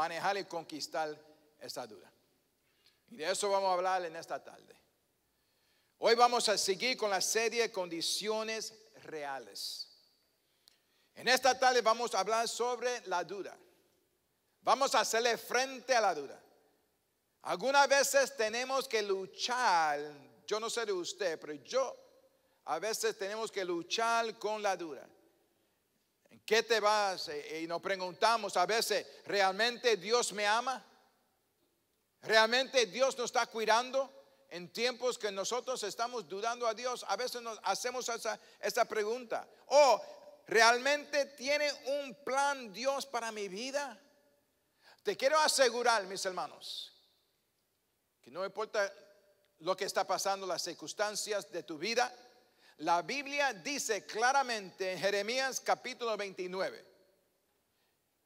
manejar y conquistar esa duda. Y de eso vamos a hablar en esta tarde. Hoy vamos a seguir con la serie de condiciones reales. En esta tarde vamos a hablar sobre la duda. Vamos a hacerle frente a la duda. Algunas veces tenemos que luchar, yo no sé de usted, pero yo a veces tenemos que luchar con la duda. ¿En qué te vas? Eh, eh, y nos preguntamos a veces, ¿realmente Dios me ama? ¿Realmente Dios nos está cuidando? En tiempos que nosotros estamos dudando a Dios, a veces nos hacemos esa, pregunta. ¿O oh, realmente tiene un plan Dios para mi vida? Te quiero asegurar, mis hermanos, que no importa lo que está pasando, las circunstancias de tu vida, la Biblia dice claramente en Jeremías capítulo 29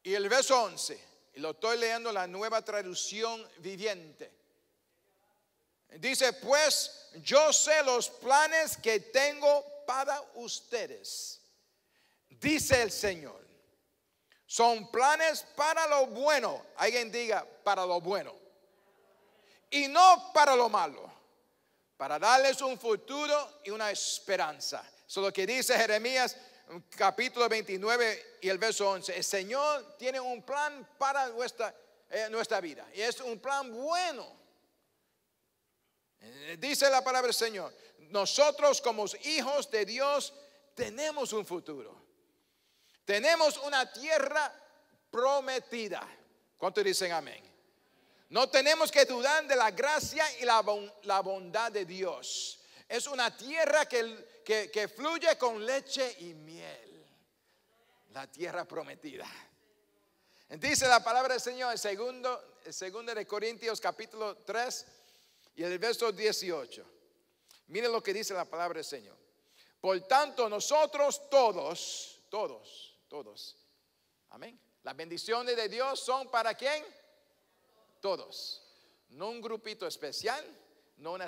y el verso 11, y lo estoy leyendo la nueva traducción viviente. Dice, pues yo sé los planes que tengo para ustedes, dice el Señor. Son planes para lo bueno, alguien diga, para lo bueno, y no para lo malo para darles un futuro y una esperanza. Eso es lo que dice Jeremías capítulo 29 y el verso 11. El Señor tiene un plan para nuestra, eh, nuestra vida y es un plan bueno. Eh, dice la palabra del Señor, nosotros como hijos de Dios tenemos un futuro. Tenemos una tierra prometida. ¿Cuánto dicen amén? No tenemos que dudar de la gracia y la, bondad de Dios. Es una tierra que, fluye con leche y miel. La tierra prometida. Dice la palabra del Señor en segundo, segundo de Corintios capítulo 3 y el verso 18. Miren lo que dice la palabra del Señor. Por tanto, nosotros todos, todos, todos. Amén. Las bendiciones de Dios son para quién? todos. No un grupito especial, no una,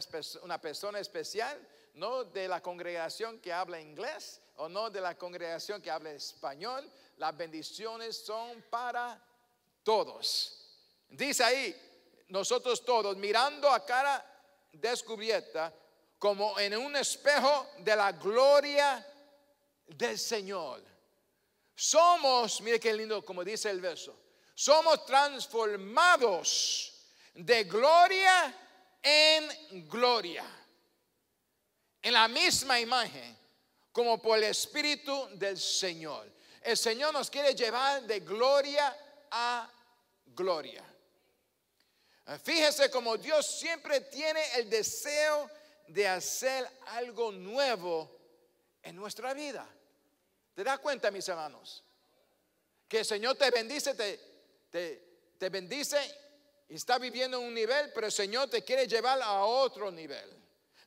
persona especial, no de la congregación que habla inglés o no de la congregación que habla español. Las bendiciones son para todos. Dice ahí, nosotros todos, mirando a cara descubierta, como en un espejo de la gloria del Señor. Somos, mire qué lindo, como dice el verso, somos transformados de gloria en gloria, en la misma imagen, como por el Espíritu del Señor. El Señor nos quiere llevar de gloria a gloria. Fíjese como Dios siempre tiene el deseo de hacer algo nuevo en nuestra vida. ¿Te das cuenta, mis hermanos? Que el Señor te bendice, te, te, bendice y está viviendo en un nivel, pero el Señor te quiere llevar a otro nivel,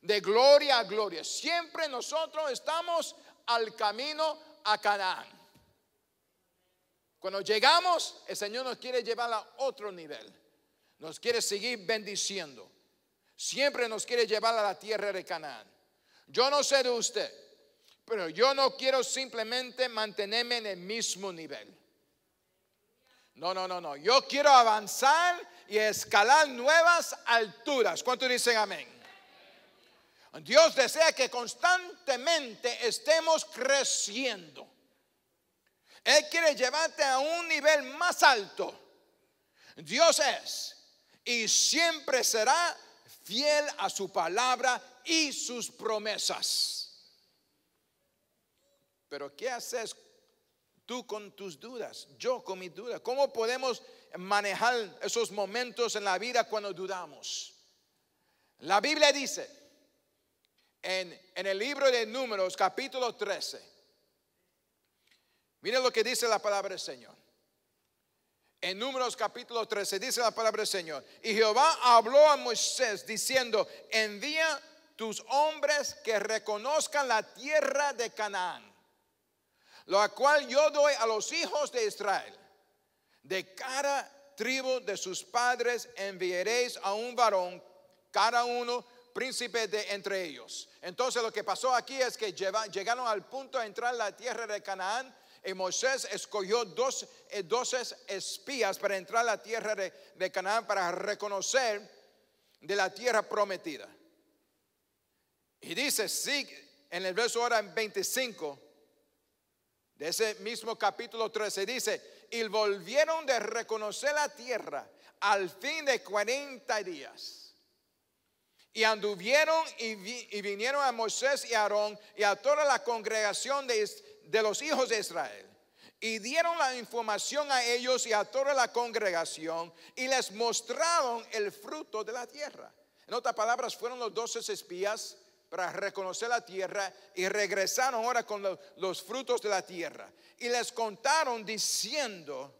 de gloria a gloria. Siempre nosotros estamos al camino a Canaán. Cuando llegamos, el Señor nos quiere llevar a otro nivel. Nos quiere seguir bendiciendo. Siempre nos quiere llevar a la tierra de Canaán. Yo no sé de usted, pero yo no quiero simplemente mantenerme en el mismo nivel. No, no, no, no. Yo quiero avanzar y escalar nuevas alturas. ¿Cuánto dicen amén? Dios desea que constantemente estemos creciendo. Él quiere llevarte a un nivel más alto. Dios es y siempre será fiel a su palabra y sus promesas. Pero ¿qué haces tú con tus dudas, yo con mis dudas. ¿Cómo podemos manejar esos momentos en la vida cuando dudamos? La Biblia dice en, el libro de Números, capítulo 13. Miren lo que dice la palabra del Señor. En Números capítulo 13 dice la palabra del Señor. Y Jehová habló a Moisés diciendo, envía tus hombres que reconozcan la tierra de Canaán lo cual yo doy a los hijos de Israel. De cada tribu de sus padres enviaréis a un varón, cada uno príncipe de entre ellos. Entonces lo que pasó aquí es que llegaron al punto de entrar a la tierra de Canaán y Moisés escogió dos, eh, espías para entrar a la tierra de, Canaán para reconocer de la tierra prometida. Y dice, sí, en el verso ahora en 25, de ese mismo capítulo 13 dice, y volvieron de reconocer la tierra al fin de 40 días. Y anduvieron y, vinieron a Moisés y Aarón y a toda la congregación de, de los hijos de Israel. Y dieron la información a ellos y a toda la congregación y les mostraron el fruto de la tierra. En otras palabras, fueron los doce espías para reconocer la tierra y regresaron ahora con los frutos de la tierra. Y les contaron diciendo,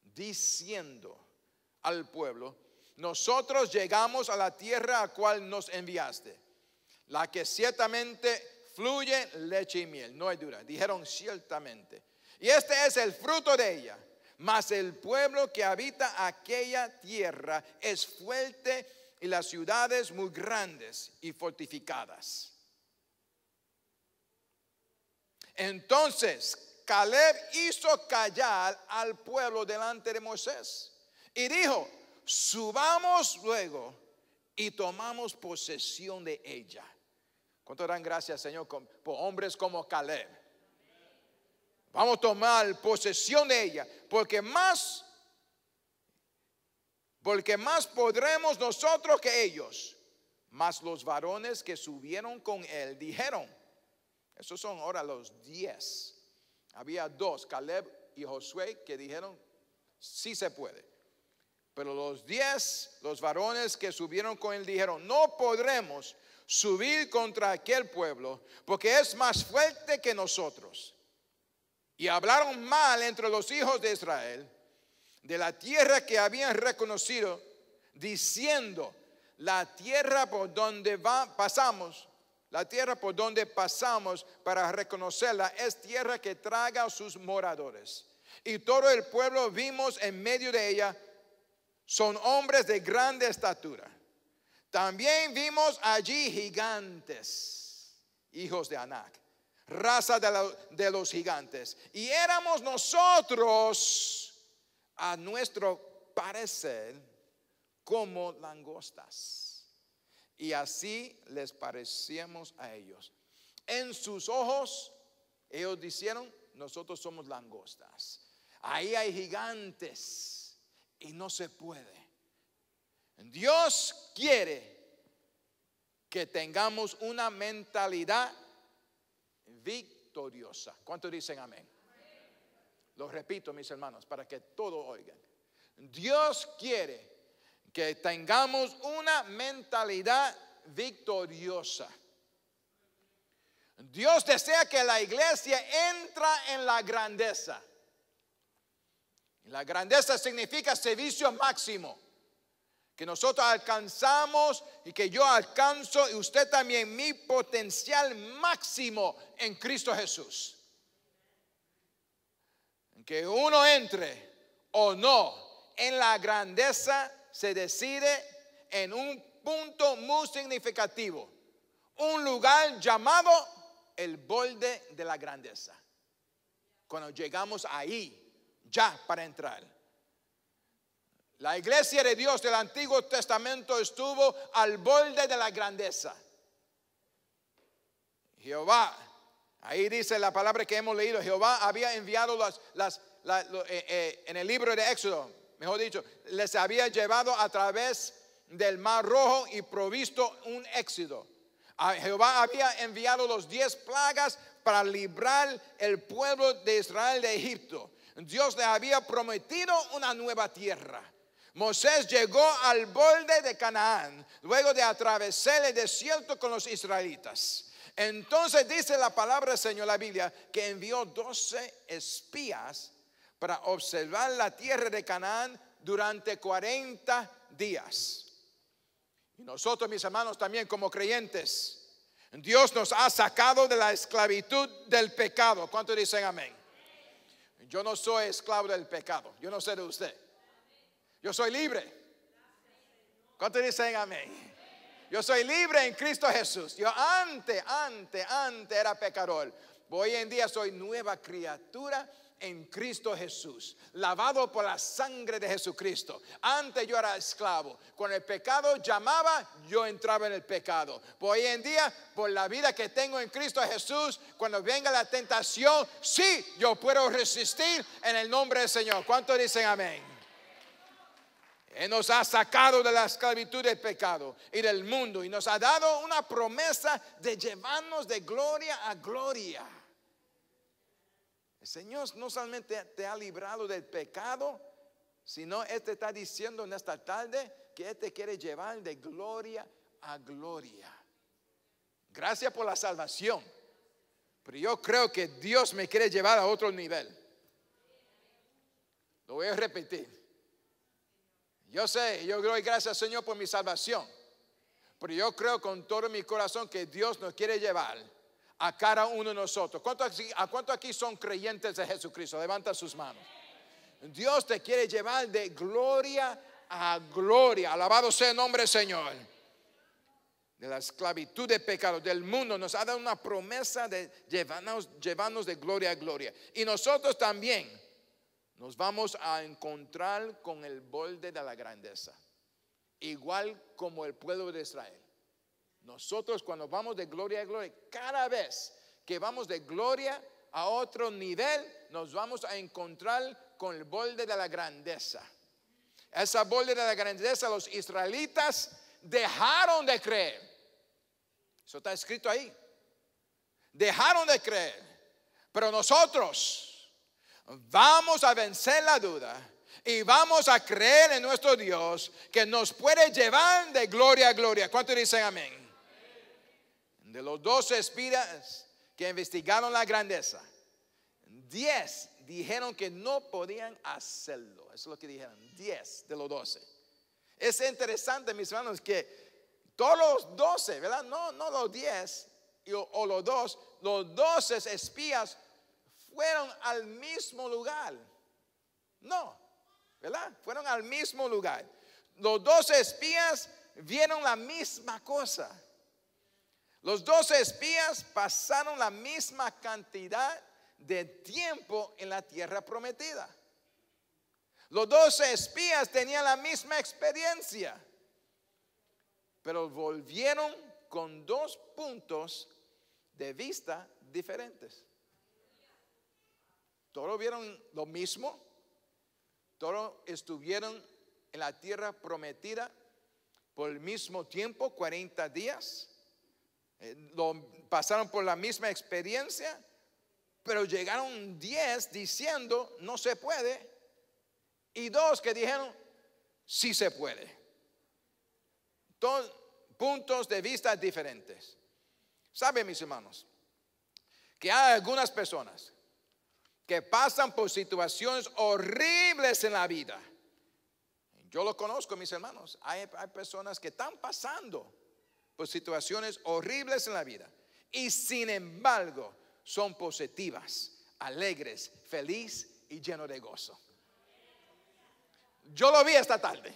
diciendo al pueblo, nosotros llegamos a la tierra a cual nos enviaste, la que ciertamente fluye leche y miel, no hay duda, dijeron ciertamente. Y este es el fruto de ella. Mas el pueblo que habita aquella tierra es fuerte y las ciudades muy grandes y fortificadas. Entonces Caleb hizo callar al pueblo delante de Moisés y dijo, subamos luego y tomamos posesión de ella. ¿Cuánto dan gracias, Señor, por hombres como Caleb? Vamos a tomar posesión de ella, porque más porque más podremos nosotros que ellos. Mas los varones que subieron con él dijeron, esos son ahora los diez. Había dos, Caleb y Josué, que dijeron, sí se puede. Pero los diez, los varones que subieron con él dijeron, no podremos subir contra aquel pueblo, porque es más fuerte que nosotros. Y hablaron mal entre los hijos de Israel de la tierra que habían reconocido, diciendo, la tierra por donde va, pasamos, la tierra por donde pasamos para reconocerla es tierra que traga a sus moradores. Y todo el pueblo vimos en medio de ella, son hombres de grande estatura. También vimos allí gigantes, hijos de Anac, raza de los gigantes. Y éramos nosotros a nuestro parecer como langostas. Y así les parecíamos a ellos. En sus ojos, ellos dijeron, nosotros somos langostas. Ahí hay gigantes y no se puede. Dios quiere que tengamos una mentalidad victoriosa. Cuánto dicen amén? Lo repito, mis hermanos, para que todo oigan. Dios quiere que tengamos una mentalidad victoriosa. Dios desea que la iglesia entra en la grandeza. La grandeza significa servicio máximo. Que nosotros alcanzamos y que yo alcanzo y usted también mi potencial máximo en Cristo Jesús que uno entre o no en la grandeza se decide en un punto muy significativo, un lugar llamado el borde de la grandeza. Cuando llegamos ahí, ya para entrar. La iglesia de Dios del Antiguo Testamento estuvo al borde de la grandeza. Jehová Ahí dice la palabra que hemos leído, Jehová había enviado las, eh, eh, en el libro de Éxodo, mejor dicho, les había llevado a través del mar rojo y provisto un éxodo. Jehová había enviado los diez plagas para librar el pueblo de Israel de Egipto. Dios le había prometido una nueva tierra. Moisés llegó al borde de Canaán, luego de atravesar el desierto con los israelitas. Entonces dice la palabra del Señor la Biblia que envió 12 espías para observar la tierra de Canaán durante 40 días. Y nosotros, mis hermanos, también como creyentes, Dios nos ha sacado de la esclavitud del pecado. ¿Cuánto dicen amén? Yo no soy esclavo del pecado. Yo no sé de usted. Yo soy libre. ¿Cuánto dicen amén? Yo soy libre en Cristo Jesús. Yo antes, antes, antes era pecador. Hoy en día soy nueva criatura en Cristo Jesús, lavado por la sangre de Jesucristo. Antes yo era esclavo. Con el pecado llamaba, yo entraba en el pecado. hoy en día, por la vida que tengo en Cristo Jesús, cuando venga la tentación, sí, yo puedo resistir en el nombre del Señor. ¿Cuántos dicen amén? Él nos ha sacado de la esclavitud del pecado y del mundo y nos ha dado una promesa de llevarnos de gloria a gloria. El Señor no solamente te ha librado del pecado, sino Él te está diciendo en esta tarde que Él te quiere llevar de gloria a gloria. Gracias por la salvación, pero yo creo que Dios me quiere llevar a otro nivel. Lo voy a repetir. Yo sé, yo doy gracias Señor por mi salvación. Pero yo creo con todo mi corazón que Dios nos quiere llevar a cada uno de nosotros. ¿A cuántos aquí son creyentes de Jesucristo? Levanta sus manos. Dios te quiere llevar de gloria a gloria. Alabado sea el nombre Señor. De la esclavitud de pecado del mundo nos ha dado una promesa de llevarnos de gloria a gloria. Y nosotros también nos vamos a encontrar con el borde de la grandeza, igual como el pueblo de Israel. Nosotros cuando vamos de gloria a gloria, cada vez que vamos de gloria a otro nivel, nos vamos a encontrar con el borde de la grandeza. Esa bolde de la grandeza, los israelitas dejaron de creer. Eso está escrito ahí. Dejaron de creer. Pero nosotros, vamos a vencer la duda y vamos a creer en nuestro Dios que nos puede llevar de gloria a gloria. ¿Cuánto dicen amén? De los doce espías que investigaron la grandeza, diez dijeron que no podían hacerlo. Eso es lo que dijeron, diez de los doce. Es interesante, mis hermanos, que todos los doce, ¿verdad? No, no los diez o, o los dos, los doce espías fueron al mismo lugar. No, ¿verdad? Fueron al mismo lugar. Los dos espías vieron la misma cosa. Los dos espías pasaron la misma cantidad de tiempo en la tierra prometida. Los dos espías tenían la misma experiencia, pero volvieron con dos puntos de vista diferentes. Todos vieron lo mismo. Todos estuvieron en la tierra prometida por el mismo tiempo, 40 días. Eh, lo, pasaron por la misma experiencia, pero llegaron 10 diciendo, no se puede. Y dos que dijeron, sí se puede. Dos puntos de vista diferentes. Saben, mis hermanos, que hay algunas personas que pasan por situaciones horribles en la vida. Yo lo conozco, mis hermanos. Hay, personas que están pasando por situaciones horribles en la vida y sin embargo son positivas, alegres, feliz y lleno de gozo. Yo lo vi esta tarde.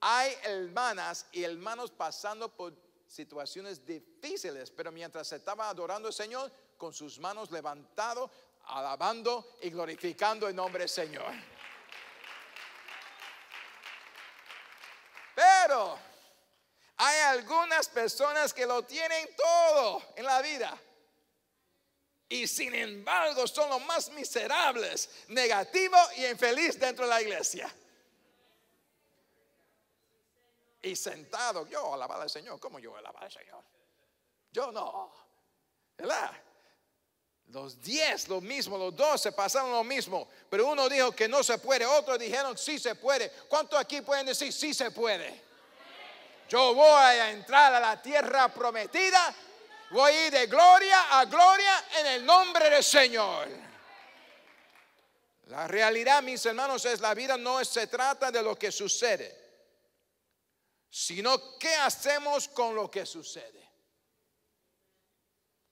Hay hermanas y hermanos pasando por situaciones difíciles, pero mientras estaba adorando al Señor, con sus manos levantadas alabando y glorificando el nombre del Señor. Pero hay algunas personas que lo tienen todo en la vida. Y sin embargo son los más miserables, negativos y infeliz dentro de la iglesia. Y sentado, yo alabado al Señor. ¿Cómo yo Alabado al Señor? Yo no. ¿Verdad? Los diez, lo mismo, los 12 pasaron lo mismo, pero uno dijo que no se puede, otros dijeron sí se puede. ¿Cuántos aquí pueden decir sí se puede? Yo voy a entrar a la tierra prometida, voy a ir de gloria a gloria en el nombre del Señor. La realidad, mis hermanos, es la vida no se trata de lo que sucede, sino qué hacemos con lo que sucede.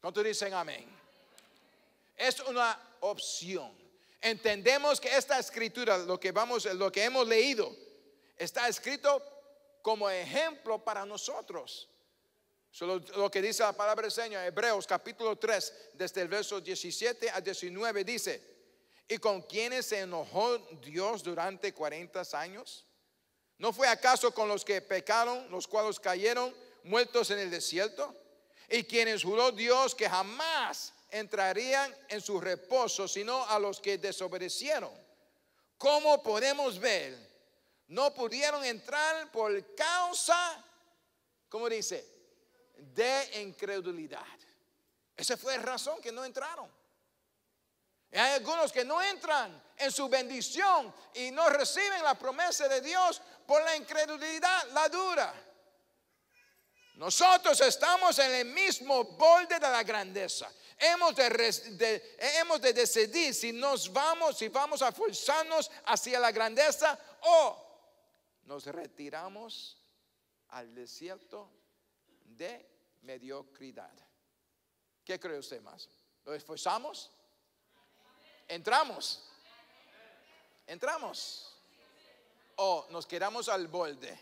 ¿Cuántos dicen amén? es una opción. Entendemos que esta escritura, lo que vamos, lo que hemos leído, está escrito como ejemplo para nosotros. Solo lo que dice la palabra del Señor, Hebreos capítulo 3, desde el verso 17 a 19 dice, ¿y con quienes se enojó Dios durante 40 años? ¿No fue acaso con los que pecaron, los cuales cayeron muertos en el desierto? ¿Y quienes juró Dios que jamás entrarían en su reposo, sino a los que desobedecieron. Como podemos ver, no pudieron entrar por causa, como dice, de incredulidad. Esa fue la razón que no entraron. hay algunos que no entran en su bendición y no reciben la promesa de Dios por la incredulidad, la dura. Nosotros estamos en el mismo borde de la grandeza hemos de, decidir si nos vamos, si vamos a forzarnos hacia la grandeza o nos retiramos al desierto de mediocridad. ¿Qué cree usted más? ¿Lo esforzamos? ¿Entramos? ¿Entramos? ¿O nos quedamos al borde?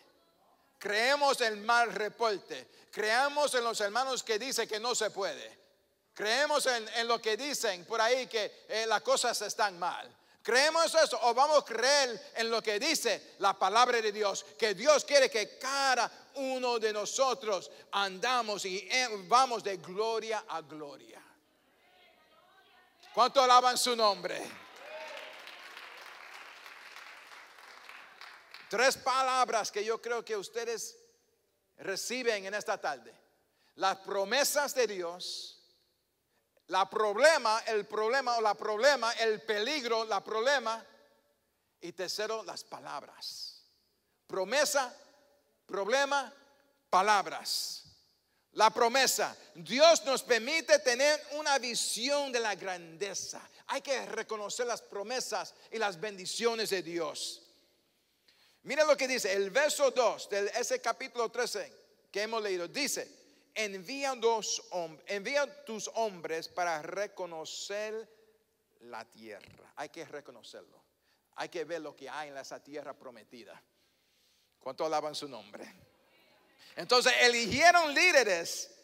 Creemos el mal reporte. Creamos en los hermanos que dice que no se puede. Creemos en, lo que dicen por ahí que eh, las cosas están mal. ¿Creemos eso o vamos a creer en lo que dice la palabra de Dios? Que Dios quiere que cada uno de nosotros andamos y eh, vamos de gloria a gloria. ¿Cuánto alaban su nombre? Tres palabras que yo creo que ustedes reciben en esta tarde. Las promesas de Dios, la problema, el problema o la problema, el peligro, la problema. Y tercero, las palabras. Promesa, problema, palabras. La promesa. Dios nos permite tener una visión de la grandeza. Hay que reconocer las promesas y las bendiciones de Dios. Mira lo que dice el verso 2 de ese capítulo 13 que hemos leído. Dice, Envían tus hombres para reconocer la tierra. Hay que reconocerlo. Hay que ver lo que hay en esa tierra prometida. ¿Cuánto alaban su nombre? Entonces eligieron líderes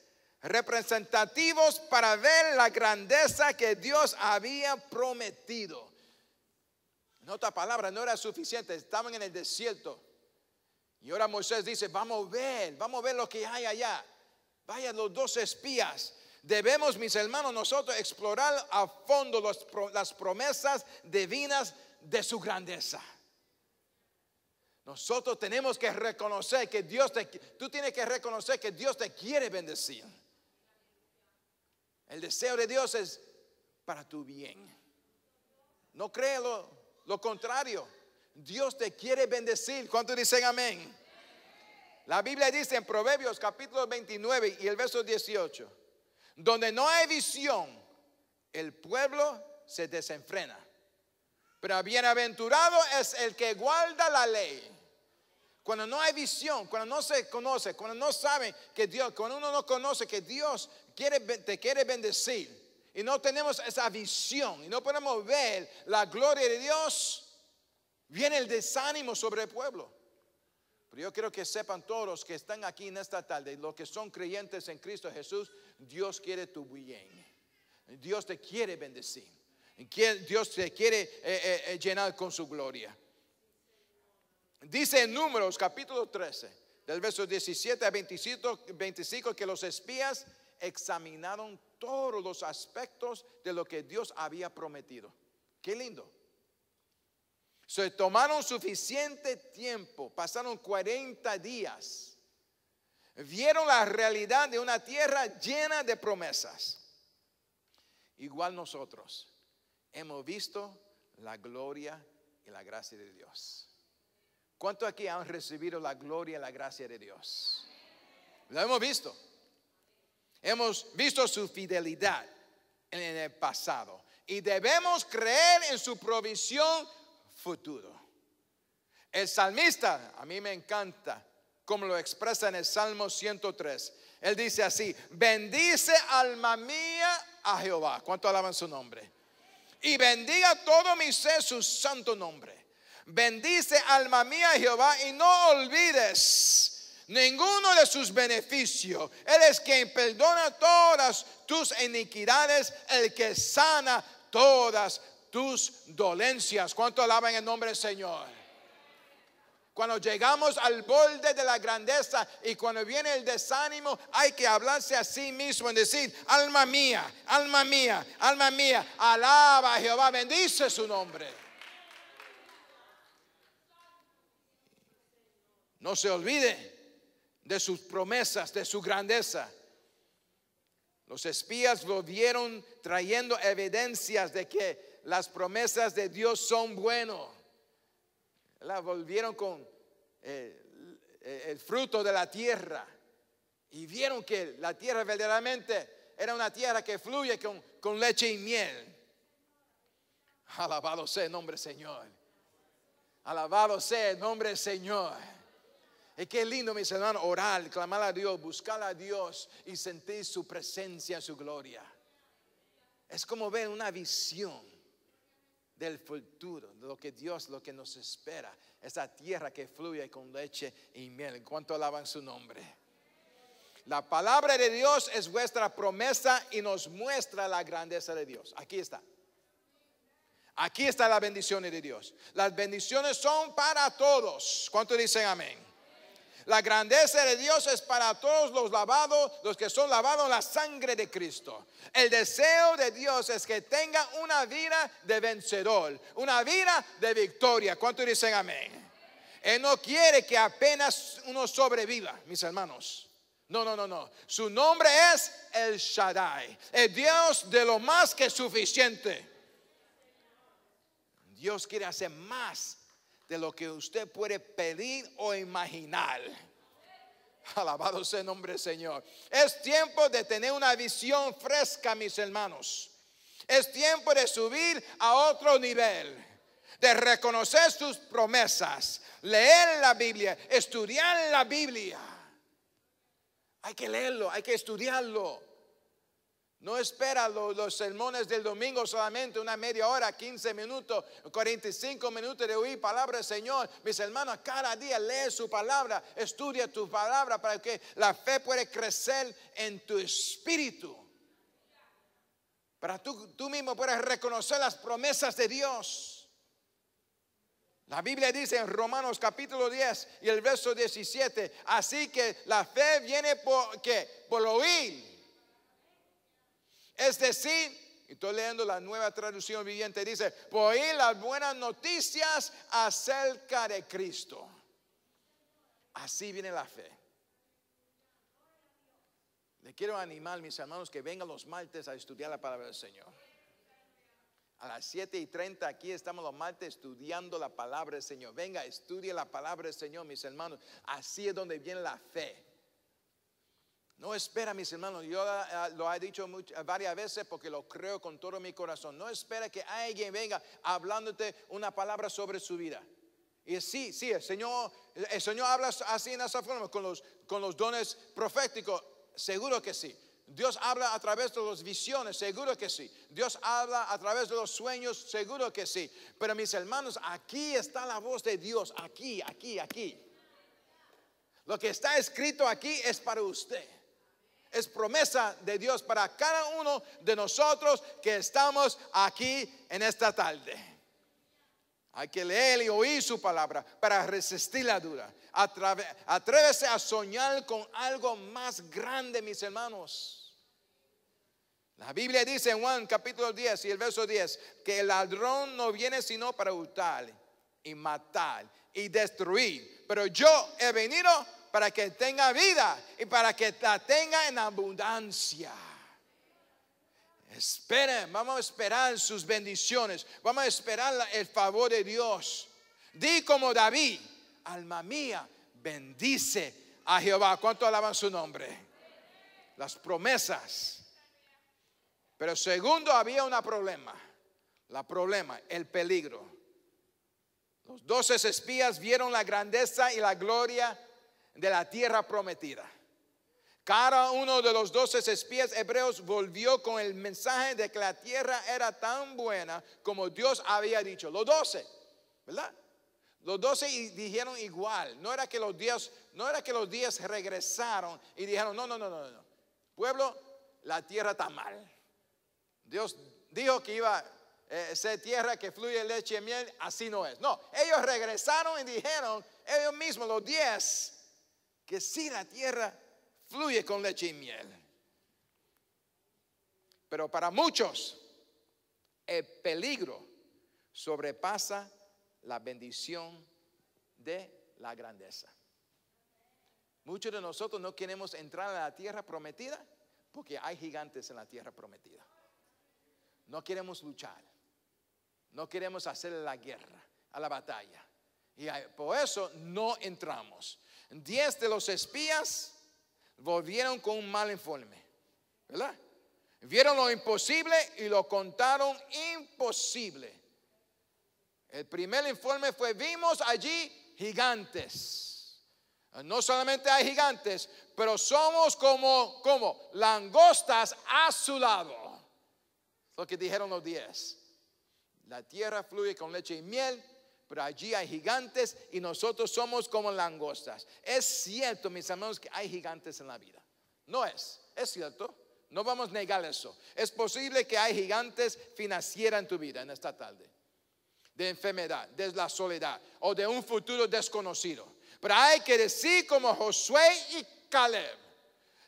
representativos para ver la grandeza que Dios había prometido. En otra palabra, no era suficiente, estaban en el desierto. Y ahora Moisés dice, vamos a ver, vamos a ver lo que hay allá. Vaya los dos espías. Debemos, mis hermanos, nosotros explorar a fondo las promesas divinas de su grandeza. Nosotros tenemos que reconocer que Dios te, tú tienes que reconocer que Dios te quiere bendecir. El deseo de Dios es para tu bien. No cree lo, contrario. Dios te quiere bendecir. ¿Cuánto dicen amén? La Biblia dice en Proverbios capítulo 29 y el verso 18, donde no hay visión, el pueblo se desenfrena. Pero bienaventurado es el que guarda la ley. Cuando no hay visión, cuando no se conoce, cuando no sabe que Dios, cuando uno no conoce que Dios quiere, te quiere bendecir y no tenemos esa visión y no podemos ver la gloria de Dios, viene el desánimo sobre el pueblo yo quiero que sepan todos los que están aquí en esta tarde, los que son creyentes en Cristo Jesús, Dios quiere tu bien. Dios te quiere bendecir. Dios te quiere eh, eh, eh, llenar con su gloria. Dice en Números capítulo 13, del verso 17 a 25 que los espías examinaron todos los aspectos de lo que Dios había prometido. Qué lindo. Se tomaron suficiente tiempo, pasaron 40 días. Vieron la realidad de una tierra llena de promesas. Igual nosotros hemos visto la gloria y la gracia de Dios. ¿Cuántos aquí han recibido la gloria y la gracia de Dios? Lo hemos visto. Hemos visto su fidelidad en el pasado. Y debemos creer en su provisión futuro. El salmista, a mí me encanta como lo expresa en el Salmo 103. Él dice así, bendice alma mía a Jehová. ¿Cuánto alaban su nombre? Y bendiga todo mi ser su santo nombre. Bendice alma mía a Jehová y no olvides ninguno de sus beneficios. Él es quien perdona todas tus iniquidades, el que sana todas tus dolencias. ¿Cuánto alaban el nombre del Señor? Cuando llegamos al borde de la grandeza y cuando viene el desánimo, hay que hablarse a sí mismo en decir, alma mía, alma mía, alma mía, alaba a Jehová, bendice su nombre. No se olvide de sus promesas, de su grandeza. Los espías lo vieron trayendo evidencias de que las promesas de Dios son buenos. La volvieron con eh, eh, el fruto de la tierra y vieron que la tierra verdaderamente era una tierra que fluye con, leche y miel. Alabado sea el nombre Señor. Alabado sea el nombre Señor. Y qué lindo, mis hermanos, orar, clamar a Dios, buscar a Dios y sentir su presencia, su gloria. Es como ver una visión del futuro, de lo que Dios, lo que nos espera, esa tierra que fluye con leche y miel. cuanto alaban su nombre? La palabra de Dios es vuestra promesa y nos muestra la grandeza de Dios. Aquí está. Aquí está la bendición de Dios. Las bendiciones son para todos. ¿Cuánto dicen amén? La grandeza de Dios es para todos los lavados, los que son lavados en la sangre de Cristo. El deseo de Dios es que tenga una vida de vencedor, una vida de victoria. ¿Cuánto dicen amén? Él no quiere que apenas uno sobreviva, mis hermanos. No, no, no, no. Su nombre es el Shaddai, el Dios de lo más que suficiente. Dios quiere hacer más de lo que usted puede pedir o imaginar. Alabado sea el nombre del Señor. Es tiempo de tener una visión fresca, mis hermanos. Es tiempo de subir a otro nivel, de reconocer sus promesas, leer la Biblia, estudiar la Biblia. Hay que leerlo, hay que estudiarlo. No espera los, sermones del domingo solamente una media hora, 15 minutos, 45 minutos de oír palabra del Señor. Mis hermanos, cada día lee su palabra, estudia tu palabra para que la fe pueda crecer en tu espíritu. Para tú, tú mismo puedas reconocer las promesas de Dios. La Biblia dice en Romanos capítulo 10 y el verso 17, así que la fe viene porque ¿qué? por oír es decir, y estoy leyendo la nueva traducción viviente, dice, por pues ahí las buenas noticias acerca de Cristo. Así viene la fe. Le quiero animar, mis hermanos, que vengan los martes a estudiar la palabra del Señor. A las 7 y 30 aquí estamos los martes estudiando la palabra del Señor. Venga, estudie la palabra del Señor, mis hermanos. Así es donde viene la fe. No espera, mis hermanos, yo ah, ah, lo he dicho ah, varias veces porque lo creo con todo mi corazón. No espera que alguien venga hablándote una palabra sobre su vida. Y sí, sí, el Señor, el Señor habla así en esa forma, con los, con los dones proféticos, seguro que sí. Dios habla a través de las visiones, seguro que sí. Dios habla a través de los sueños, seguro que sí. Pero mis hermanos, aquí está la voz de Dios, aquí, aquí, aquí. Lo que está escrito aquí es para usted es promesa de Dios para cada uno de nosotros que estamos aquí en esta tarde. Hay que leer y oír su palabra para resistir la duda. Atrévese a soñar con algo más grande, mis hermanos. La Biblia dice en Juan capítulo 10 y el verso 10 que el ladrón no viene sino para hurtar y matar y destruir. Pero yo he venido para que tenga vida y para que la tenga en abundancia. Esperen, vamos a esperar sus bendiciones, vamos a esperar el favor de Dios. Di como David, alma mía, bendice a Jehová. ¿Cuánto alaban su nombre? Las promesas. Pero segundo, había un problema. La problema, el peligro. Los doce espías vieron la grandeza y la gloria de la tierra prometida. Cada uno de los doce espías hebreos volvió con el mensaje de que la tierra era tan buena como Dios había dicho. Los doce, ¿verdad? Los doce dijeron igual. No era que los días, no era que los días regresaron y dijeron, no, no, no, no, no. Pueblo, la tierra está mal. Dios dijo que iba eh, a ser tierra que fluye leche y miel. Así no es. No, ellos regresaron y dijeron, ellos mismos, los diez, que si la tierra fluye con leche y miel. Pero para muchos el peligro sobrepasa la bendición de la grandeza. Muchos de nosotros no queremos entrar a la tierra prometida porque hay gigantes en la tierra prometida. No queremos luchar. No queremos hacer la guerra, a la batalla. Y por eso no entramos. Diez de los espías volvieron con un mal informe, ¿verdad? Vieron lo imposible y lo contaron imposible. El primer informe fue, vimos allí gigantes. No solamente hay gigantes, pero somos como, como langostas a su lado. Lo que dijeron los diez. La tierra fluye con leche y miel allí hay gigantes y nosotros somos como langostas. Es cierto, mis hermanos, que hay gigantes en la vida. No es, es cierto. No vamos a negar eso. Es posible que hay gigantes financieras en tu vida en esta tarde. De enfermedad, de la soledad o de un futuro desconocido. Pero hay que decir como Josué y Caleb.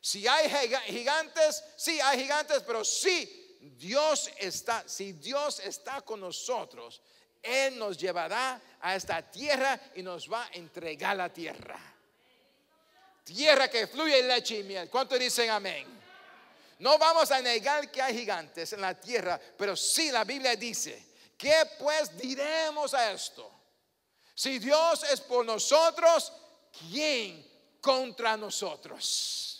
Si hay gigantes, sí hay gigantes, pero sí Dios está, si Dios está con nosotros, él nos llevará a esta tierra y nos va a entregar la tierra. Tierra que fluye leche y miel. ¿Cuánto dicen amén? No vamos a negar que hay gigantes en la tierra, pero sí la Biblia dice, ¿qué pues diremos a esto? Si Dios es por nosotros, ¿quién contra nosotros?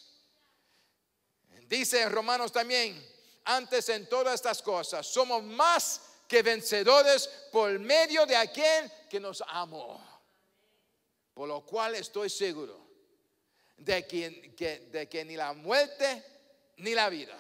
Dice Romanos también, antes en todas estas cosas, somos más que vencedores por medio de aquel que nos amó. Por lo cual estoy seguro de que, ni la muerte ni la vida,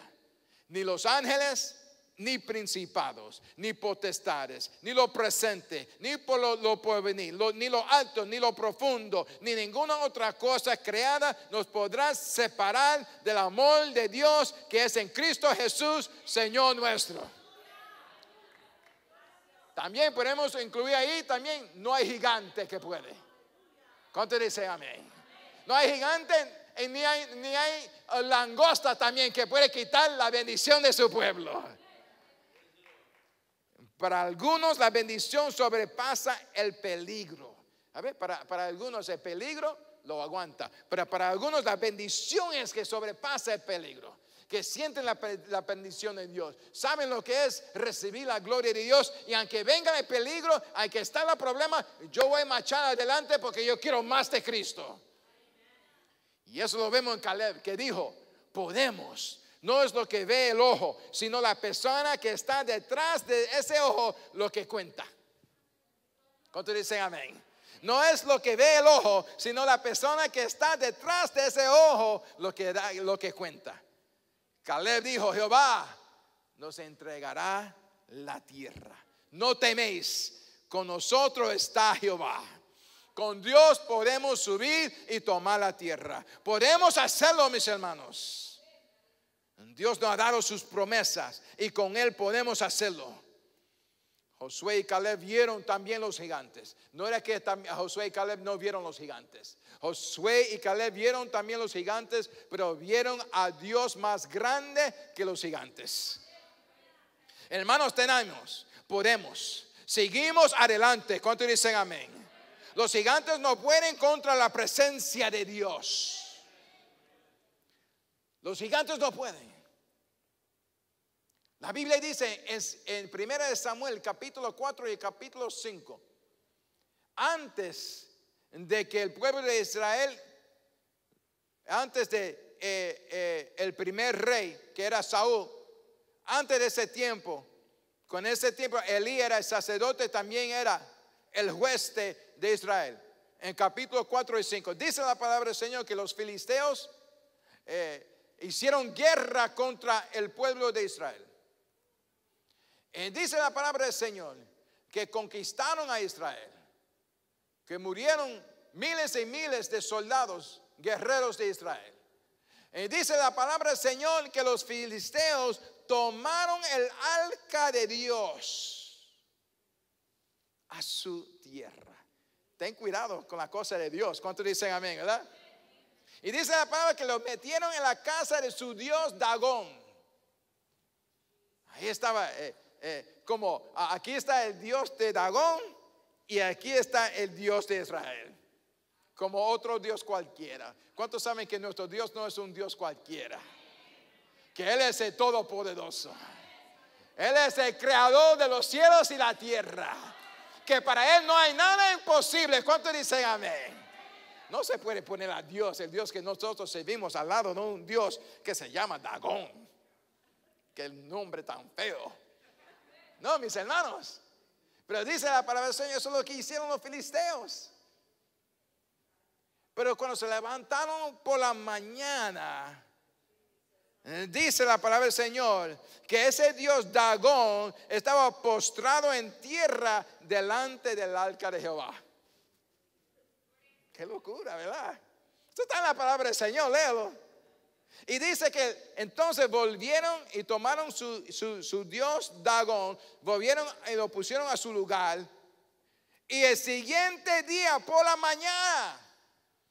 ni los ángeles, ni principados, ni potestades, ni lo presente, ni por lo, por venir, ni lo alto, ni lo profundo, ni ninguna otra cosa creada nos podrá separar del amor de Dios que es en Cristo Jesús, Señor nuestro. También podemos incluir ahí, también no hay gigante que puede. ¿Cuánto dice amén? No hay gigante ni hay, ni hay eh, langosta también que puede quitar la bendición de su pueblo. Para algunos la bendición sobrepasa el peligro. A ver, para, para algunos el peligro lo aguanta, pero para algunos la bendición es que sobrepasa el peligro que sienten la, la bendición de Dios, saben lo que es recibir la gloria de Dios y aunque venga el peligro, que estar el problema, yo voy a marchar adelante porque yo quiero más de Cristo. Y eso lo vemos en Caleb, que dijo, podemos. No es lo que ve el ojo, sino la persona que está detrás de ese ojo lo que cuenta. Cuando dicen amén? No es lo que ve el ojo, sino la persona que está detrás de ese ojo lo que, da, lo que cuenta. Caleb dijo, Jehová nos entregará la tierra. No teméis, con nosotros está Jehová. Con Dios podemos subir y tomar la tierra. Podemos hacerlo, mis hermanos. Dios nos ha dado sus promesas y con Él podemos hacerlo. Josué y Caleb vieron también los gigantes. No era que Josué y Caleb no vieron los gigantes. Josué y Caleb vieron también los gigantes, pero vieron a Dios más grande que los gigantes. Hermanos, tenemos, podemos. Seguimos adelante. ¿Cuántos dicen amén? Los gigantes no pueden contra la presencia de Dios. Los gigantes no pueden. La Biblia dice en 1 Samuel capítulo 4 y capítulo 5, antes de que el pueblo de Israel, antes de eh, eh, el primer rey, que era Saúl, antes de ese tiempo, con ese tiempo Elí era el sacerdote, también era el juez de, Israel. En capítulo 4 y 5, dice la palabra del Señor que los filisteos eh, hicieron guerra contra el pueblo de Israel. Eh, dice la palabra del Señor que conquistaron a Israel, que murieron miles y miles de soldados, guerreros de Israel. Eh, dice la palabra del Señor que los filisteos tomaron el arca de Dios a su tierra. Ten cuidado con la cosa de Dios. ¿Cuántos dicen amén, verdad? Y dice la palabra que lo metieron en la casa de su Dios Dagón. Ahí estaba. Eh, eh, como aquí está el Dios de Dagón y aquí está el Dios de Israel, como otro Dios cualquiera. ¿Cuántos saben que nuestro Dios no es un Dios cualquiera? Que Él es el Todopoderoso. Él es el creador de los cielos y la tierra. Que para Él no hay nada imposible. ¿Cuántos dicen amén? No se puede poner a Dios, el Dios que nosotros servimos al lado de un Dios que se llama Dagón. Que el nombre tan feo. No, mis hermanos. Pero dice la palabra del Señor, eso es lo que hicieron los filisteos. Pero cuando se levantaron por la mañana, eh, dice la palabra del Señor, que ese dios Dagón estaba postrado en tierra delante del arca de Jehová. Qué locura, ¿verdad? Esto está en la palabra del Señor, léelo. Y dice que entonces volvieron y tomaron su, dios Dagón, volvieron y lo pusieron a su lugar. Y el siguiente día por la mañana,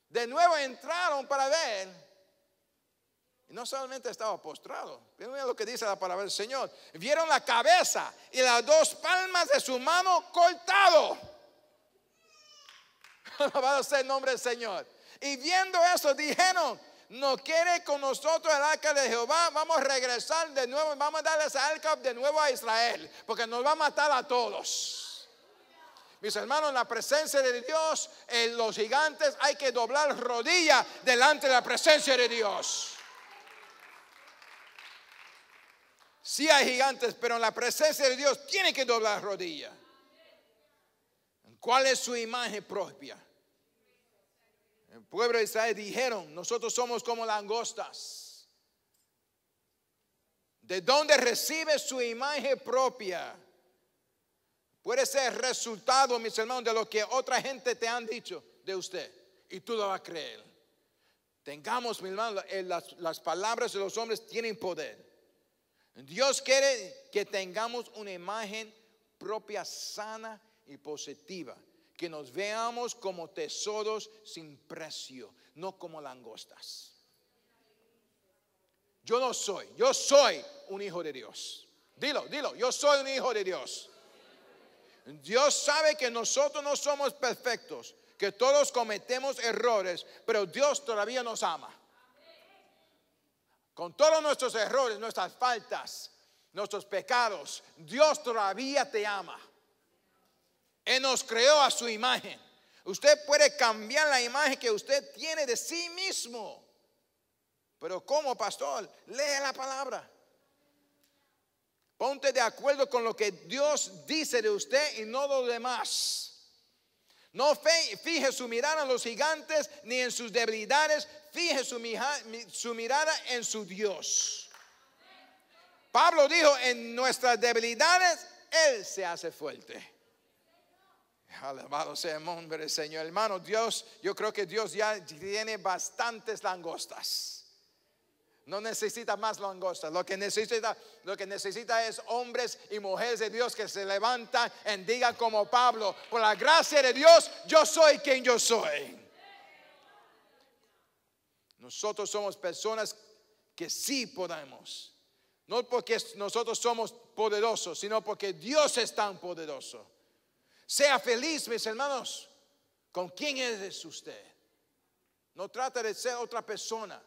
de nuevo entraron para ver. Y no solamente estaba postrado, pero mira lo que dice la palabra del Señor. Vieron la cabeza y las dos palmas de su mano cortado. Alabado sea el nombre del Señor. Y viendo eso dijeron, no quiere con nosotros el arca de Jehová, vamos a regresar de nuevo, vamos a darle esa arca de nuevo a Israel, porque nos va a matar a todos. Mis hermanos, en la presencia de Dios, en los gigantes hay que doblar rodillas delante de la presencia de Dios. Si hay gigantes, pero en la presencia de Dios tiene que doblar rodillas. ¿Cuál es su imagen propia? El pueblo de Israel dijeron, nosotros somos como langostas. De dónde recibe su imagen propia. Puede ser resultado, mis hermanos, de lo que otra gente te han dicho de usted. Y tú lo vas a creer. Tengamos, mis hermanos, eh, las palabras de los hombres tienen poder. Dios quiere que tengamos una imagen propia sana y positiva que nos veamos como tesoros sin precio, no como langostas. Yo no soy, yo soy un hijo de Dios. Dilo, dilo, yo soy un hijo de Dios. Dios sabe que nosotros no somos perfectos, que todos cometemos errores, pero Dios todavía nos ama. Con todos nuestros errores, nuestras faltas, nuestros pecados, Dios todavía te ama. Él nos creó a su imagen. Usted puede cambiar la imagen que usted tiene de sí mismo. Pero como pastor, lee la palabra. Ponte de acuerdo con lo que Dios dice de usted y no los demás. No fije su mirada en los gigantes ni en sus debilidades, fije su, su mirada en su Dios. Pablo dijo, en nuestras debilidades, Él se hace fuerte. Alabado sea el nombre Señor. Hermano, Dios, yo creo que Dios ya tiene bastantes langostas. No necesita más langostas. Lo que necesita, lo que necesita es hombres y mujeres de Dios que se levantan y digan como Pablo, por la gracia de Dios, yo soy quien yo soy. Nosotros somos personas que sí podemos. No porque nosotros somos poderosos, sino porque Dios es tan poderoso sea feliz, mis hermanos, con quién es usted. No trata de ser otra persona.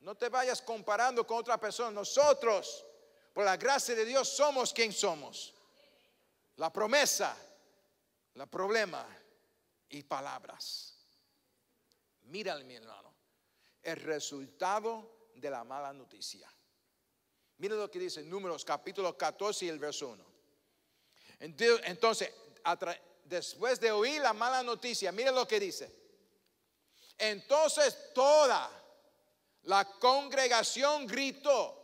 No te vayas comparando con otra persona. Nosotros, por la gracia de Dios, somos quien somos. La promesa, la problema y palabras. Mira, mi hermano, el resultado de la mala noticia. Mira lo que dice Números capítulo 14 y el verso 1. Entonces, después de oír la mala noticia, mire lo que dice. Entonces toda la congregación gritó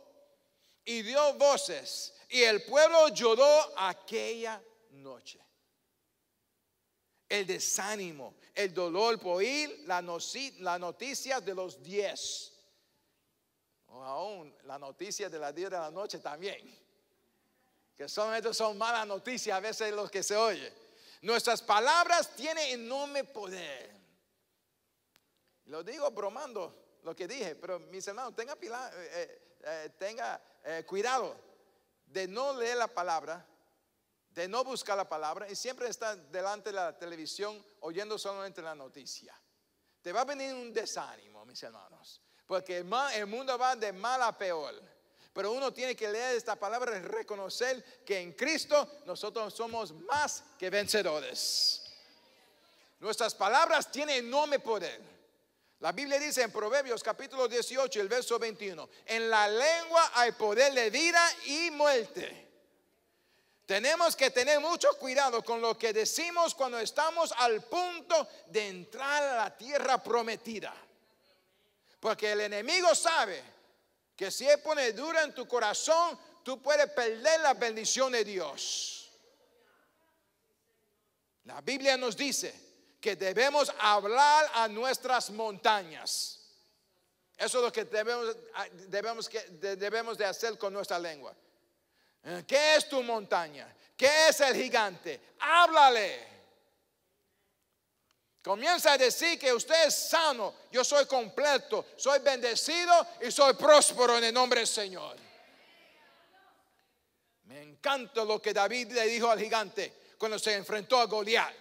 y dio voces y el pueblo lloró aquella noche. El desánimo, el dolor por oír la, la noticia de los diez. O aún la noticia de las diez de la noche también que solamente son malas noticias a veces los que se oye. Nuestras palabras tienen enorme poder. Lo digo bromando lo que dije, pero mis hermanos, tenga, eh, eh, eh, cuidado de no leer la palabra, de no buscar la palabra y siempre estar delante de la televisión oyendo solamente la noticia. Te va a venir un desánimo, mis hermanos, porque el mundo va de mal a peor. Pero uno tiene que leer esta palabra y reconocer que en Cristo nosotros somos más que vencedores. Nuestras palabras tienen enorme poder. La Biblia dice en Proverbios capítulo 18, el verso 21, en la lengua hay poder de vida y muerte. Tenemos que tener mucho cuidado con lo que decimos cuando estamos al punto de entrar a la tierra prometida. Porque el enemigo sabe que si pone dura en tu corazón, tú puedes perder la bendición de Dios. La Biblia nos dice que debemos hablar a nuestras montañas. Eso es lo que debemos, debemos, que, debemos de hacer con nuestra lengua. ¿Qué es tu montaña? ¿Qué es el gigante? Háblale. Comienza a decir que usted es sano, yo soy completo, soy bendecido y soy próspero en el nombre del Señor. Me encanta lo que David le dijo al gigante cuando se enfrentó a Goliat.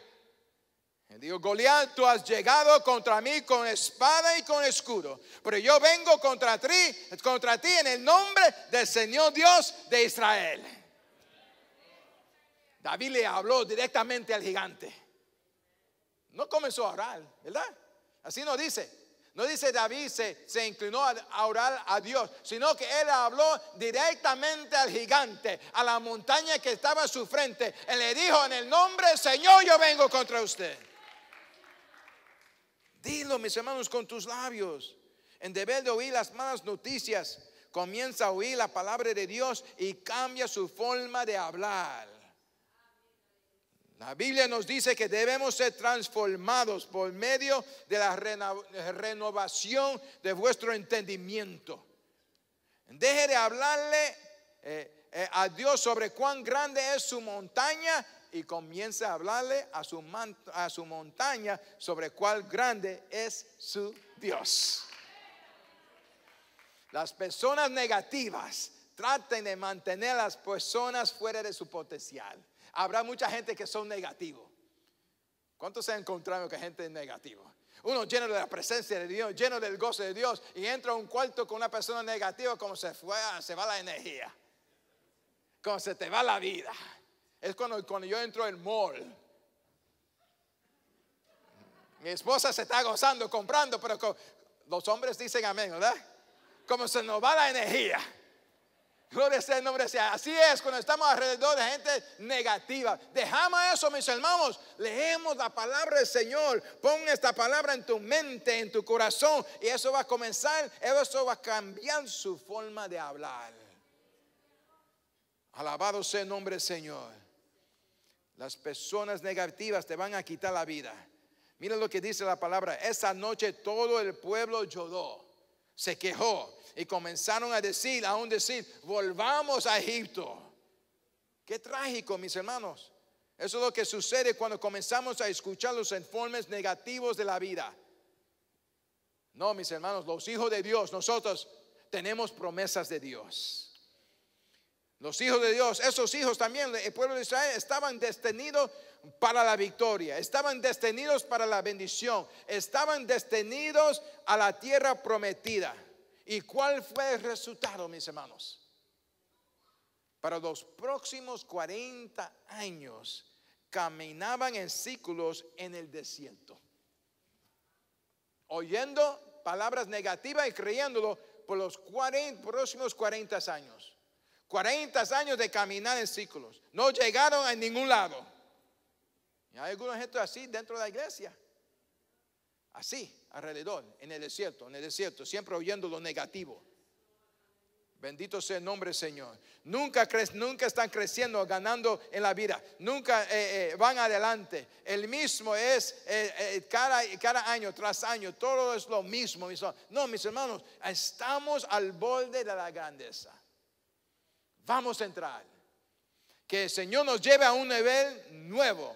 Él dijo, Goliat, tú has llegado contra mí con espada y con escudo, pero yo vengo contra ti, contra ti en el nombre del Señor Dios de Israel. David le habló directamente al gigante. No comenzó a orar, ¿verdad? Así no dice. No dice David se, inclinó a, orar a Dios, sino que él habló directamente al gigante, a la montaña que estaba a su frente. Él le dijo, en el nombre del Señor yo vengo contra usted. Dilo, mis hermanos, con tus labios. En deber de oír las malas noticias, comienza a oír la palabra de Dios y cambia su forma de hablar. La Biblia nos dice que debemos ser transformados por medio de la renovación de vuestro entendimiento. Deje de hablarle eh, eh, a Dios sobre cuán grande es su montaña y comience a hablarle a su, a su montaña sobre cuán grande es su Dios. Las personas negativas traten de mantener a las personas fuera de su potencial habrá mucha gente que son negativos. ¿Cuántos se han encontrado que gente negativa? Uno lleno de la presencia de Dios, lleno del gozo de Dios, y entra a un cuarto con una persona negativa, como se, fue, ah, se va la energía, como se te va la vida. Es cuando, yo entro al mall. Mi esposa se está gozando comprando, pero los hombres dicen amén, ¿verdad? Como se nos va la energía. Gloria sea el nombre sea. Así es, cuando estamos alrededor de gente negativa. Dejamos eso, mis hermanos. Leemos la palabra del Señor. Pon esta palabra en tu mente, en tu corazón. Y eso va a comenzar, eso va a cambiar su forma de hablar. Alabado sea el nombre del Señor. Las personas negativas te van a quitar la vida. Mira lo que dice la palabra. Esa noche todo el pueblo lloró, se quejó y comenzaron a decir, aún decir, volvamos a Egipto. Qué trágico, mis hermanos. Eso es lo que sucede cuando comenzamos a escuchar los informes negativos de la vida. No, mis hermanos, los hijos de Dios, nosotros tenemos promesas de Dios. Los hijos de Dios, esos hijos también, el pueblo de Israel, estaban destenidos para la victoria, estaban destinados para la bendición, estaban destinados a la tierra prometida. ¿Y cuál fue el resultado, mis hermanos? Para los próximos 40 años caminaban en círculos en el desierto, oyendo palabras negativas y creyéndolo por los 40, próximos 40 años. 40 años de caminar en círculos. No llegaron a ningún lado. hay algunos gente así dentro de la iglesia. Así alrededor, en el desierto, en el desierto, siempre oyendo lo negativo. Bendito sea el nombre, Señor. Nunca, nunca están creciendo, ganando en la vida. Nunca eh, eh, van adelante. El mismo es eh, cada, cada, año, tras año. Todo es lo mismo. Mis no, mis hermanos, estamos al borde de la grandeza. Vamos a entrar. Que el Señor nos lleve a un nivel nuevo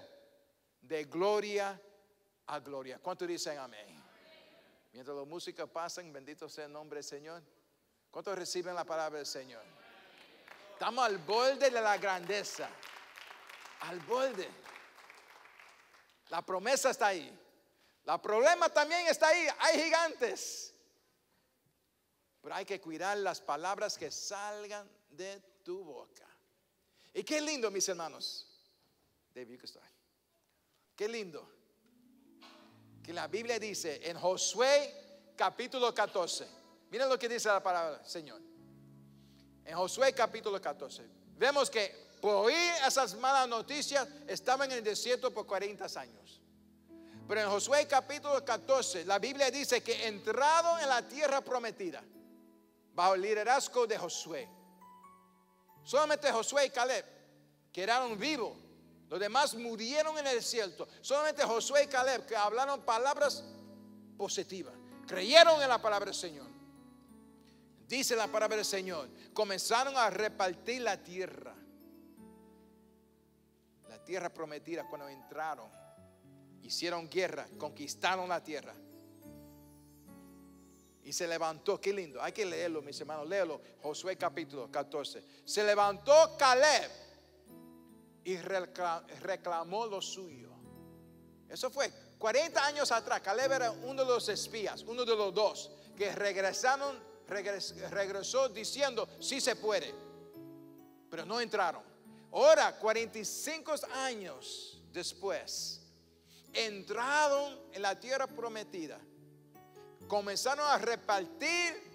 de gloria a gloria. ¿Cuánto dicen amén? Mientras los músicos pasan, bendito sea el nombre del Señor. ¿Cuántos reciben la palabra del Señor? Estamos al borde de la grandeza. Al borde. La promesa está ahí. La problema también está ahí. Hay gigantes. Pero hay que cuidar las palabras que salgan de tu boca. Y qué lindo, mis hermanos. David, que Qué lindo que la Biblia dice en Josué capítulo 14. Miren lo que dice la palabra, Señor. En Josué capítulo 14. Vemos que por oír esas malas noticias estaban en el desierto por 40 años. Pero en Josué capítulo 14 la Biblia dice que entrado en la tierra prometida bajo el liderazgo de Josué. Solamente Josué y Caleb quedaron vivos los demás murieron en el desierto. Solamente Josué y Caleb que hablaron palabras positivas. Creyeron en la palabra del Señor. Dice la palabra del Señor. Comenzaron a repartir la tierra. La tierra prometida cuando entraron. Hicieron guerra. Conquistaron la tierra. Y se levantó, qué lindo, hay que leerlo, mis hermanos, léelo, Josué capítulo 14. Se levantó Caleb y reclamó lo suyo. Eso fue 40 años atrás. Caleb era uno de los espías, uno de los dos, que regresaron, regresó diciendo, sí se puede, pero no entraron. Ahora, 45 años después, entraron en la tierra prometida. Comenzaron a repartir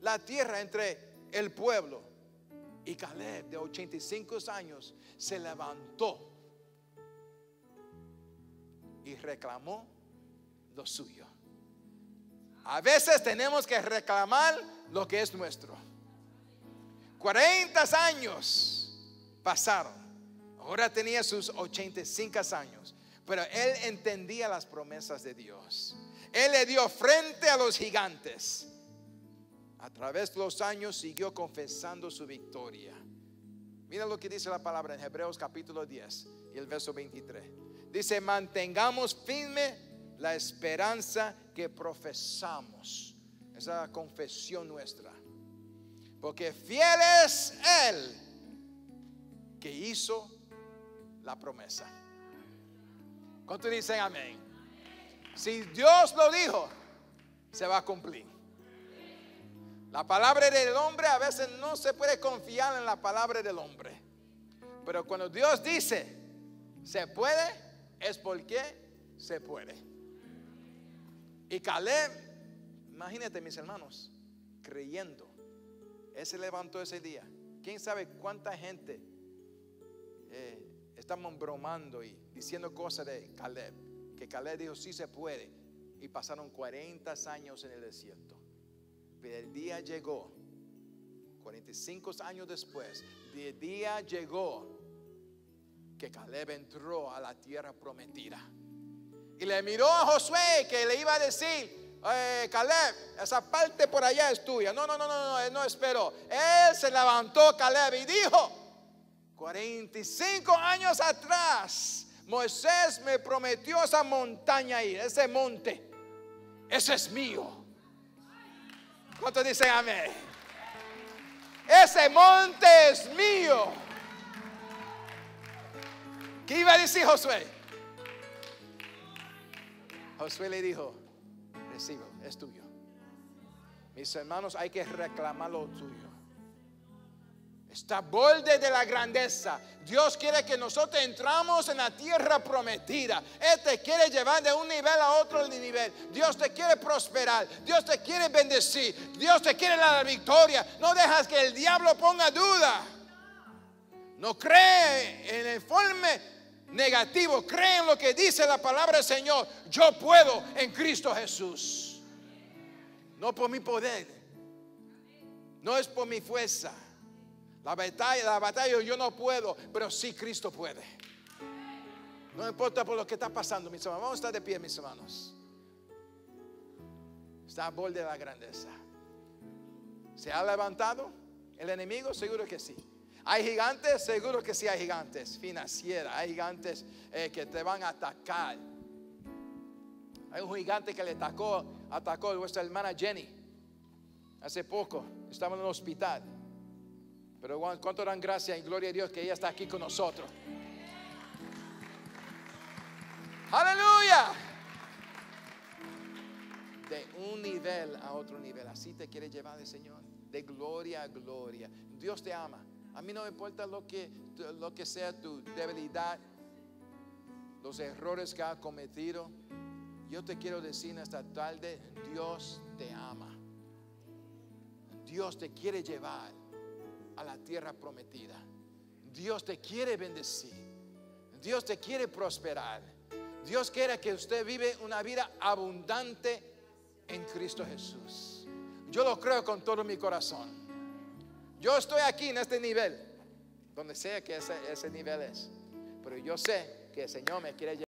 la tierra entre el pueblo. Y Caleb, de 85 años, se levantó y reclamó lo suyo. A veces tenemos que reclamar lo que es nuestro. 40 años pasaron. Ahora tenía sus 85 años. Pero él entendía las promesas de Dios. Él le dio frente a los gigantes a través de los años siguió confesando su victoria. Mira lo que dice la palabra en Hebreos capítulo 10 y el verso 23. Dice, mantengamos firme la esperanza que profesamos. Esa confesión nuestra. Porque fiel es Él que hizo la promesa. ¿Cuántos dicen amén? Si Dios lo dijo, se va a cumplir. La palabra del hombre a veces no se puede confiar en la palabra del hombre. Pero cuando Dios dice, se puede, es porque se puede. Y Caleb, imagínate mis hermanos, creyendo, él se levantó ese día. ¿Quién sabe cuánta gente está eh, estamos bromando y diciendo cosas de Caleb? Que Caleb dijo, sí se puede. Y pasaron 40 años en el desierto el día llegó. 45 años después, el día llegó que Caleb entró a la tierra prometida. Y le miró a Josué que le iba a decir, eh, Caleb, esa parte por allá es tuya. No, no, no, no, no, no esperó. Él se levantó, Caleb, y dijo, 45 años atrás, Moisés me prometió esa montaña ahí, ese monte. Ese es mío. ¿Cuántos dicen amén? Ese monte es mío. ¿Qué iba a decir Josué? Josué le dijo, recibo, es tuyo. Mis hermanos, hay que reclamar lo tuyo. Está borde de la grandeza. Dios quiere que nosotros entramos en la tierra prometida. Él te quiere llevar de un nivel a otro nivel. Dios te quiere prosperar. Dios te quiere bendecir. Dios te quiere la victoria. No dejas que el diablo ponga duda. No cree en el informe negativo. Cree en lo que dice la palabra del Señor. Yo puedo en Cristo Jesús. No por mi poder. No es por mi fuerza la batalla, la batalla yo no puedo, pero sí Cristo puede. No importa por lo que está pasando, mis hermanos. Vamos a estar de pie, mis hermanos. Está a borde de la grandeza. ¿Se ha levantado el enemigo? Seguro que sí. ¿Hay gigantes? Seguro que sí hay gigantes Financiera Hay gigantes eh, que te van a atacar. Hay un gigante que le atacó, atacó a nuestra hermana Jenny. Hace poco, estaba en el hospital. Pero cuánto dan gracias y gloria a Dios que ella está aquí con nosotros. Aleluya. De un nivel a otro nivel. Así te quiere llevar el Señor. De gloria a gloria. Dios te ama. A mí no me importa lo que, lo que sea tu debilidad, los errores que has cometido. Yo te quiero decir esta tarde, Dios te ama. Dios te quiere llevar a la tierra prometida. Dios te quiere bendecir. Dios te quiere prosperar. Dios quiere que usted vive una vida abundante en Cristo Jesús. Yo lo creo con todo mi corazón. Yo estoy aquí en este nivel, donde sea que ese, ese nivel es. Pero yo sé que el Señor me quiere llevar.